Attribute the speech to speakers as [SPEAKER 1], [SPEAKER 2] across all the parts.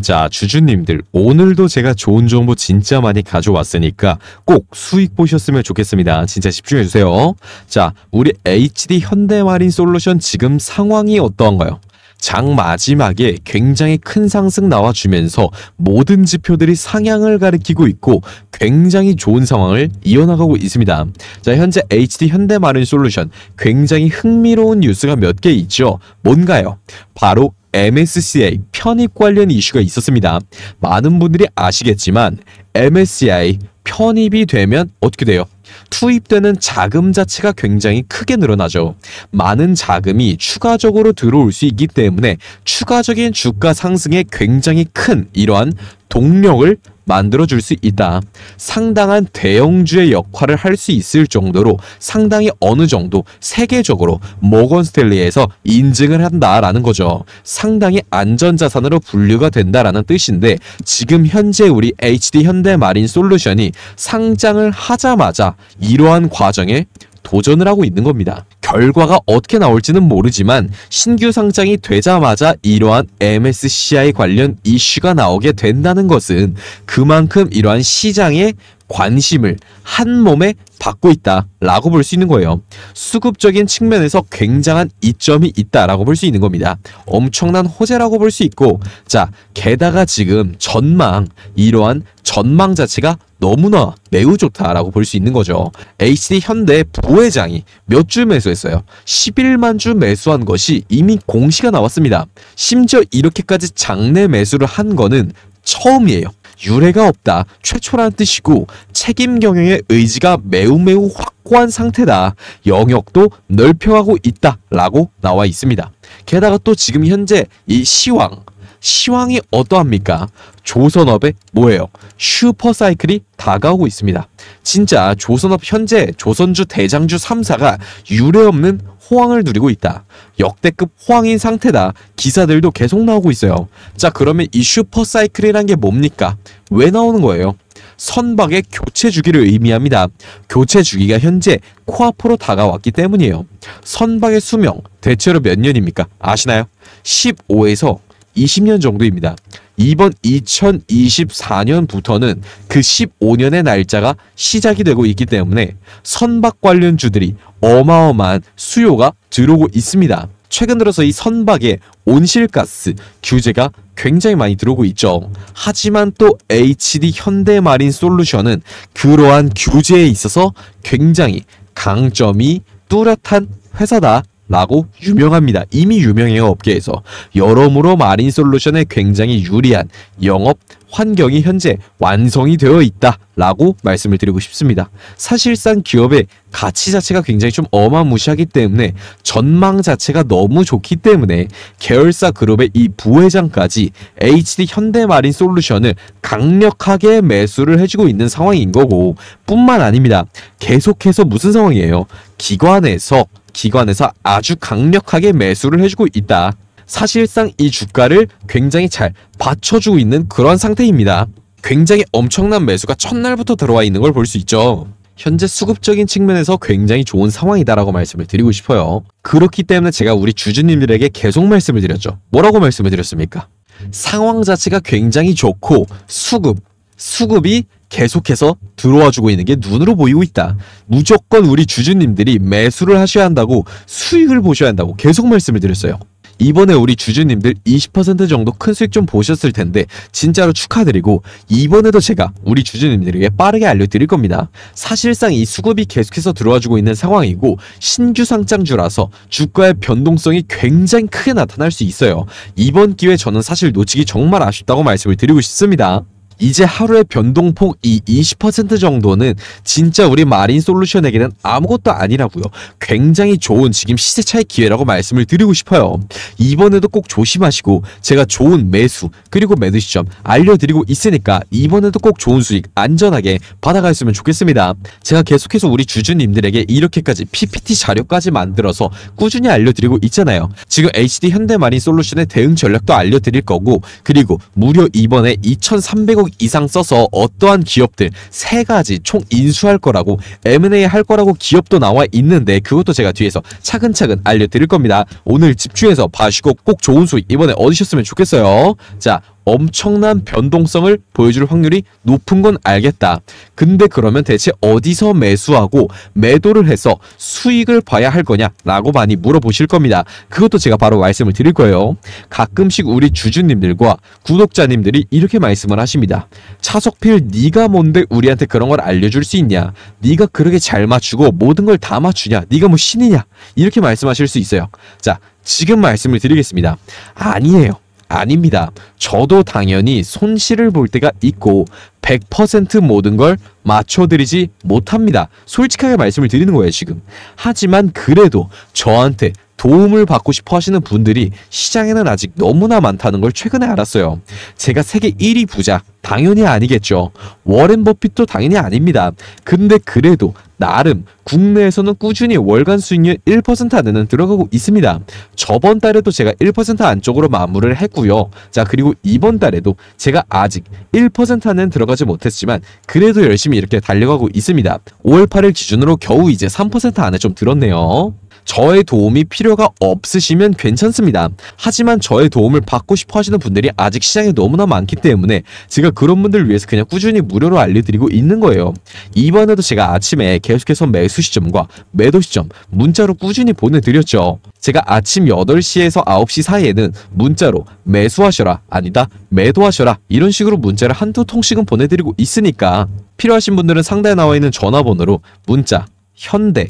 [SPEAKER 1] 자, 주주님들 오늘도 제가 좋은 정보 진짜 많이 가져왔으니까 꼭 수익 보셨으면 좋겠습니다. 진짜 집중해주세요. 자, 우리 HD 현대마린 솔루션 지금 상황이 어떠한가요? 장 마지막에 굉장히 큰 상승 나와주면서 모든 지표들이 상향을 가리키고 있고 굉장히 좋은 상황을 이어나가고 있습니다. 자 현재 HD 현대마린 솔루션 굉장히 흥미로운 뉴스가 몇 개 있죠. 뭔가요? 바로 MSCI 편입 관련 이슈가 있었습니다. 많은 분들이 아시겠지만 MSCI 편입이 되면 어떻게 돼요? 투입되는 자금 자체가 굉장히 크게 늘어나죠. 많은 자금이 추가적으로 들어올 수 있기 때문에 추가적인 주가 상승에 굉장히 큰 이러한 동력을 만들어줄 수 있다. 상당한 대형주의 역할을 할 수 있을 정도로 상당히 어느 정도 세계적으로 모건 스텔리에서 인증을 한다라는 거죠. 상당히 안전자산으로 분류가 된다라는 뜻인데 지금 현재 우리 HD 현대마린 솔루션이 상장을 하자마자 이러한 과정에 도전을 하고 있는 겁니다. 결과가 어떻게 나올지는 모르지만 신규 상장이 되자마자 이러한 MSCI 관련 이슈가 나오게 된다는 것은 그만큼 이러한 시장에 관심을 한 몸에 받고 있다라고 볼 수 있는 거예요. 수급적인 측면에서 굉장한 이점이 있다라고 볼 수 있는 겁니다. 엄청난 호재라고 볼 수 있고, 자, 게다가 지금 전망, 이러한 전망 자체가 너무나 매우 좋다라고 볼 수 있는 거죠. HD 현대 부회장이 몇 주 매수했어요? 11만 주 매수한 것이 이미 공시가 나왔습니다. 심지어 이렇게까지 장내 매수를 한 거는 처음이에요. 유례가 없다, 최초라는 뜻이고 책임 경영의 의지가 매우 매우 확고한 상태다, 영역도 넓혀가고 있다 라고 나와 있습니다. 게다가 또 지금 현재 이 시황, 시황이 어떠합니까? 조선업에 뭐예요? 슈퍼사이클이 다가오고 있습니다. 진짜 조선업 현재 조선주 대장주 3사가 유례없는 호황을 누리고 있다. 역대급 호황인 상태다. 기사들도 계속 나오고 있어요. 자 그러면 이 슈퍼사이클이란 게 뭡니까? 왜 나오는 거예요? 선박의 교체 주기를 의미합니다. 교체 주기가 현재 코앞으로 다가왔기 때문이에요. 선박의 수명 대체로 몇 년입니까? 아시나요? 15에서 20년 정도입니다. 이번 2024년부터는 그 15년의 날짜가 시작이 되고 있기 때문에 선박 관련 주들이 어마어마한 수요가 들어오고 있습니다. 최근 들어서 이 선박의 온실가스 규제가 굉장히 많이 들어오고 있죠. 하지만 또 HD 현대마린 솔루션은 그러한 규제에 있어서 굉장히 강점이 뚜렷한 회사다 라고 유명합니다. 이미 유명해요 업계에서. 여러모로 마린 솔루션에 굉장히 유리한 영업 환경이 현재 완성이 되어 있다 라고 말씀을 드리고 싶습니다. 사실상 기업의 가치 자체가 굉장히 좀 어마무시하기 때문에 전망 자체가 너무 좋기 때문에 계열사 그룹의 이 부회장까지 HD 현대마린 솔루션을 강력하게 매수를 해주고 있는 상황인 거고 뿐만 아닙니다. 계속해서 무슨 상황이에요? 기관에서 기관에서 아주 강력하게 매수를 해주고 있다. 사실상 이 주가를 굉장히 잘 받쳐주고 있는 그런 상태입니다. 굉장히 엄청난 매수가 첫날부터 들어와 있는 걸 볼 수 있죠. 현재 수급적인 측면에서 굉장히 좋은 상황이다라고 말씀을 드리고 싶어요. 그렇기 때문에 제가 우리 주주님들에게 계속 말씀을 드렸죠. 뭐라고 말씀을 드렸습니까? 상황 자체가 굉장히 좋고 수급, 수급이 계속해서 들어와 주고 있는 게 눈으로 보이고 있다. 무조건 우리 주주님들이 매수를 하셔야 한다고 수익을 보셔야 한다고 계속 말씀을 드렸어요. 이번에 우리 주주님들 20% 정도 큰 수익 좀 보셨을 텐데 진짜로 축하드리고 이번에도 제가 우리 주주님들에게 빠르게 알려드릴 겁니다. 사실상 이 수급이 계속해서 들어와주고 있는 상황이고 신규 상장주라서 주가의 변동성이 굉장히 크게 나타날 수 있어요. 이번 기회 저는 사실 놓치기 정말 아쉽다고 말씀을 드리고 싶습니다. 이제 하루의 변동폭 이 20% 정도는 진짜 우리 마린 솔루션에게는 아무것도 아니라고요. 굉장히 좋은 지금 시세 차익 기회라고 말씀을 드리고 싶어요. 이번에도 꼭 조심하시고 제가 좋은 매수 그리고 매도 시점 알려드리고 있으니까 이번에도 꼭 좋은 수익 안전하게 받아가셨으면 좋겠습니다. 제가 계속해서 우리 주주님들에게 이렇게까지 PPT 자료까지 만들어서 꾸준히 알려드리고 있잖아요. 지금 HD 현대마린 솔루션의 대응 전략도 알려드릴 거고 그리고 무려 이번에 2,300억 1억 이상 써서 어떠한 기업들 세 가지 총 인수할 거라고 M&A 할 거라고 기업도 나와 있는데 그것도 제가 뒤에서 차근차근 알려드릴 겁니다. 오늘 집중해서 봐주고 꼭 좋은 수익 이번에 얻으셨으면 좋겠어요. 자 엄청난 변동성을 보여줄 확률이 높은 건 알겠다. 근데 그러면 대체 어디서 매수하고 매도를 해서 수익을 봐야 할 거냐라고 많이 물어보실 겁니다. 그것도 제가 바로 말씀을 드릴 거예요. 가끔씩 우리 주주님들과 구독자님들이 이렇게 말씀을 하십니다. 차석필 네가 뭔데 우리한테 그런 걸 알려줄 수 있냐? 네가 그렇게 잘 맞추고 모든 걸 다 맞추냐? 네가 뭐 신이냐? 이렇게 말씀하실 수 있어요. 자, 지금 말씀을 드리겠습니다. 아, 아니에요. 아닙니다. 저도 당연히 손실을 볼 때가 있고 100% 모든 걸 맞춰드리지 못합니다. 솔직하게 말씀을 드리는 거예요, 지금. 하지만 그래도 저한테 도움을 받고 싶어 하시는 분들이 시장에는 아직 너무나 많다는 걸 최근에 알았어요. 제가 세계 1위 부자, 당연히 아니겠죠. 워렌 버핏도 당연히 아닙니다. 근데 그래도 나름 국내에서는 꾸준히 월간 수익률 1% 안에는 들어가고 있습니다. 저번 달에도 제가 1% 안쪽으로 마무리를 했고요. 자, 그리고 이번 달에도 제가 아직 1% 안에는 들어가 고 있습니다. 들어가지 못했지만 그래도 열심히 이렇게 달려가고 있습니다. 5월 8일 기준으로 겨우 이제 3% 안에 좀 들었네요. 저의 도움이 필요가 없으시면 괜찮습니다. 하지만 저의 도움을 받고 싶어 하시는 분들이 아직 시장에 너무나 많기 때문에 제가 그런 분들을 위해서 그냥 꾸준히 무료로 알려드리고 있는 거예요. 이번에도 제가 아침에 계속해서 매수 시점과 매도 시점 문자로 꾸준히 보내드렸죠. 제가 아침 8시에서 9시 사이에는 문자로 매수하셔라 아니다 매도하셔라 이런 식으로 문자를 한두 통씩은 보내드리고 있으니까 필요하신 분들은 상단에 나와 있는 전화번호로 문자 현대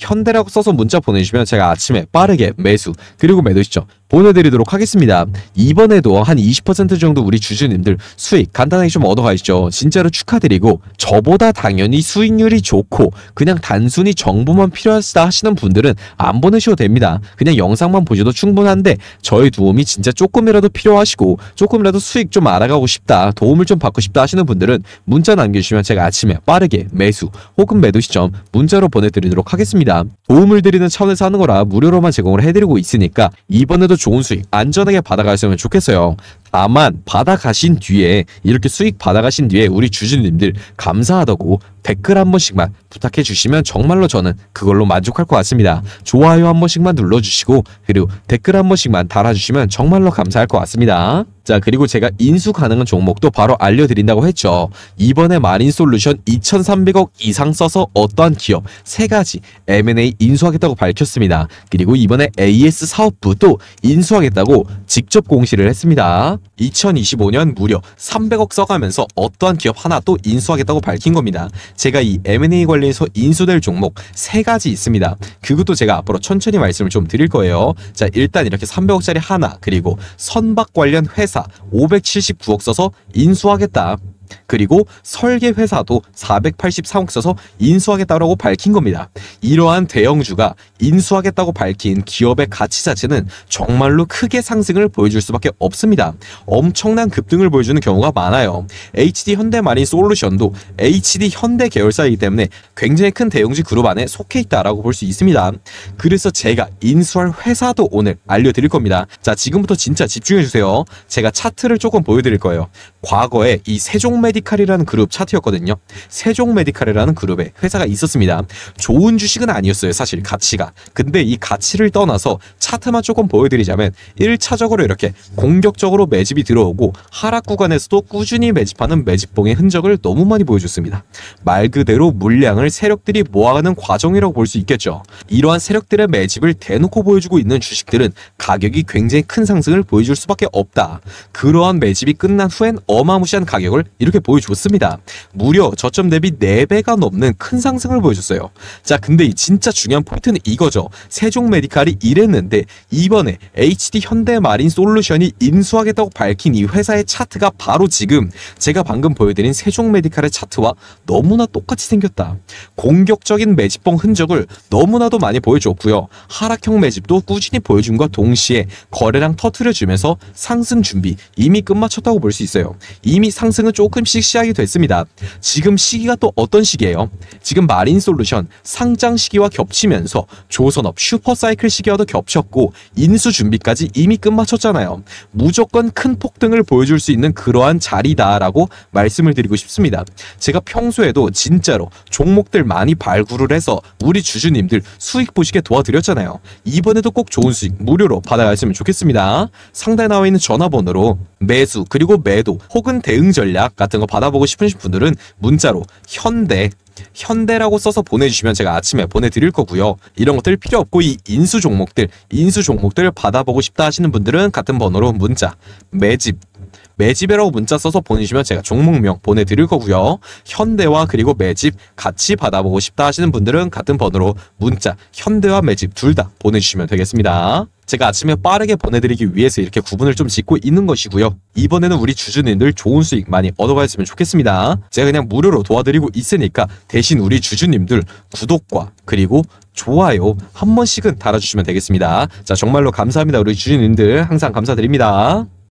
[SPEAKER 1] 현대라고 써서 문자 보내주시면 제가 아침에 빠르게 매수 그리고 매도 시점 보내드리도록 하겠습니다. 이번에도 한 20% 정도 우리 주주님들 수익 간단하게 좀 얻어가시죠. 진짜로 축하드리고 저보다 당연히 수익률이 좋고 그냥 단순히 정보만 필요하시다 하시는 분들은 안 보내셔도 됩니다. 그냥 영상만 보셔도 충분한데 저의 도움이 진짜 조금이라도 필요하시고 조금이라도 수익 좀 알아가고 싶다 도움을 좀 받고 싶다 하시는 분들은 문자 남겨주시면 제가 아침에 빠르게 매수 혹은 매도 시점 문자로 보내드리도록 하겠습니다. 있니다 도움을 드리는 차원에서 하는 거라 무료로만 제공을 해드리고 있으니까 이번에도 좋은 수익 안전하게 받아가시면 좋겠어요. 아만 받아가신 뒤에 이렇게 수익 받아가신 뒤에 우리 주주님들 감사하다고 댓글 한 번씩만 부탁해 주시면 정말로 저는 그걸로 만족할 것 같습니다. 좋아요 한 번씩만 눌러주시고 그리고 댓글 한 번씩만 달아주시면 정말로 감사할 것 같습니다. 자 그리고 제가 인수 가능한 종목도 바로 알려드린다고 했죠. 이번에 마린솔루션 2,300억 이상 써서 어떠한 기업 3가지 M&A 인수하겠다고 밝혔습니다. 그리고 이번에 AS 사업부도 인수하겠다고 직접 공시를 했습니다. 2025년 무려 300억 써가면서 어떠한 기업 하나 또 인수하겠다고 밝힌 겁니다. 제가 이 M&A 관련해서 인수될 종목 3가지 있습니다. 그것도 제가 앞으로 천천히 말씀을 좀 드릴 거예요. 자 일단 이렇게 300억짜리 하나 그리고 선박 관련 회사 579억 써서 인수하겠다. 그리고 설계 회사도 483억 써서 인수하겠다고 밝힌 겁니다. 이러한 대형주가 인수하겠다고 밝힌 기업의 가치 자체는 정말로 크게 상승을 보여줄 수밖에 없습니다. 엄청난 급등을 보여주는 경우가 많아요. HD 현대마린 솔루션도 HD 현대 계열사이기 때문에 굉장히 큰 대형주 그룹 안에 속해 있다라고 볼 수 있습니다. 그래서 제가 인수할 회사도 오늘 알려드릴 겁니다. 자 지금부터 진짜 집중해주세요. 제가 차트를 조금 보여드릴 거예요. 과거에 이 세종 세종메디칼이라는 그룹 차트였거든요. 세종메디칼이라는 그룹에 회사가 있었습니다. 좋은 주식은 아니었어요. 사실 가치가. 근데 이 가치를 떠나서 차트만 조금 보여드리자면 1차적으로 이렇게 공격적으로 매집이 들어오고 하락 구간에서도 꾸준히 매집하는 매집봉의 흔적을 너무 많이 보여줬습니다. 말 그대로 물량을 세력들이 모아가는 과정이라고 볼 수 있겠죠. 이러한 세력들의 매집을 대놓고 보여주고 있는 주식들은 가격이 굉장히 큰 상승을 보여줄 수밖에 없다. 그러한 매집이 끝난 후엔 어마무시한 가격을 이렇게 이렇게 보여줬습니다. 무려 저점 대비 4배가 넘는 큰 상승을 보여줬어요. 자 근데 이 진짜 중요한 포인트는 이거죠. 세종메디칼이 이랬는데 이번에 HD 현대마린 솔루션이 인수하겠다고 밝힌 이 회사의 차트가 바로 지금 제가 방금 보여드린 세종메디칼의 차트와 너무나 똑같이 생겼다. 공격적인 매집봉 흔적을 너무나도 많이 보여줬고요. 하락형 매집도 꾸준히 보여준과 동시에 거래량 터트려주면서 상승 준비 이미 끝마쳤다고 볼 수 있어요. 이미 상승은 조금 조금씩 시작이 됐습니다. 지금 시기가 또 어떤 시기예요? 지금 마린솔루션 상장 시기와 겹치면서 조선업 슈퍼사이클 시기와도 겹쳤고 인수 준비까지 이미 끝마쳤잖아요. 무조건 큰 폭등을 보여줄 수 있는 그러한 자리다라고 말씀을 드리고 싶습니다. 제가 평소에도 진짜로 종목들 많이 발굴을 해서 우리 주주님들 수익 보시게 도와드렸잖아요. 이번에도 꼭 좋은 수익 무료로 받아가시면 좋겠습니다. 상단에 나와 있는 전화번호로 매수 그리고 매도 혹은 대응 전략 같은 같은 거 받아보고 싶으신 분들은 문자로 현대 현대라고 써서 보내주시면 제가 아침에 보내드릴 거고요. 이런 것들 필요 없고 이 인수 종목들, 인수 종목들 받아보고 싶다 하시는 분들은 같은 번호로 문자, 매집, 매집이라고 문자 써서 보내주시면 제가 종목명 보내드릴 거고요. 현대와 그리고 매집 같이 받아보고 싶다 하시는 분들은 같은 번호로 문자, 현대와 매집 둘 다 보내주시면 되겠습니다. 제가 아침에 빠르게 보내드리기 위해서 이렇게 구분을 좀 짓고 있는 것이고요. 이번에는 우리 주주님들 좋은 수익 많이 얻어가셨으면 좋겠습니다. 제가 그냥 무료로 도와드리고 있으니까 대신 우리 주주님들 구독과 그리고 좋아요 한 번씩은 달아주시면 되겠습니다. 자 정말로 감사합니다. 우리 주주님들 항상 감사드립니다.